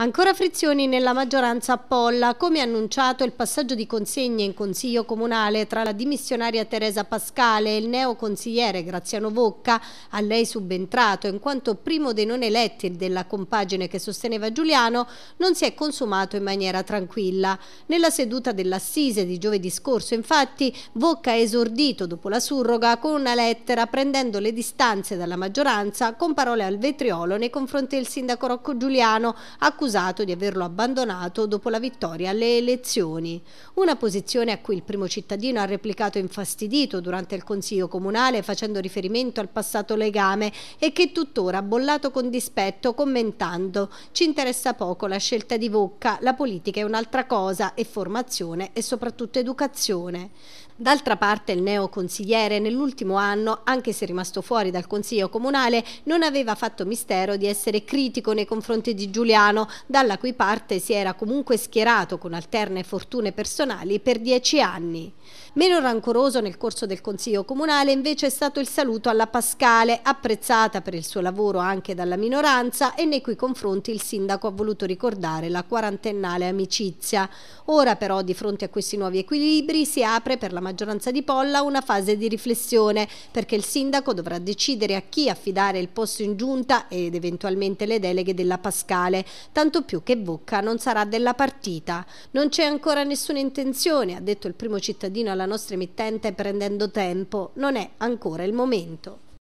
Ancora frizioni nella maggioranza a Polla, come annunciato il passaggio di consegne in Consiglio Comunale tra la dimissionaria Teresa Pascale e il neo consigliere Graziano Vocca, a lei subentrato in quanto primo dei non eletti della compagine che sosteneva Giuliano, non si è consumato in maniera tranquilla. Nella seduta dell'assise di giovedì scorso, infatti, Vocca ha esordito dopo la surroga con una lettera prendendo le distanze dalla maggioranza con parole al vetriolo nei confronti del sindaco Rocco Giuliano, accusato accusato di averlo abbandonato dopo la vittoria alle elezioni. Una posizione a cui il primo cittadino ha replicato infastidito durante il Consiglio Comunale facendo riferimento al passato legame e che tuttora ha bollato con dispetto commentando «Ci interessa poco la scelta di Vocca, la politica è un'altra cosa e formazione e soprattutto educazione». D'altra parte il neo consigliere nell'ultimo anno, anche se rimasto fuori dal Consiglio Comunale, non aveva fatto mistero di essere critico nei confronti di Giuliano, dalla cui parte si era comunque schierato con alterne fortune personali per dieci anni. Meno rancoroso nel corso del Consiglio Comunale invece è stato il saluto alla Pascale, apprezzata per il suo lavoro anche dalla minoranza e nei cui confronti il sindaco ha voluto ricordare la quarantennale amicizia. Ora però di fronte a questi nuovi equilibri si apre per la maggioranza di Polla una fase di riflessione perché il sindaco dovrà decidere a chi affidare il posto in giunta ed eventualmente le deleghe della Pascale, tanto più che Bocca non sarà della partita. Non c'è ancora nessuna intenzione, ha detto il primo cittadino alla dalla nostra emittente prendendo tempo, non è ancora il momento.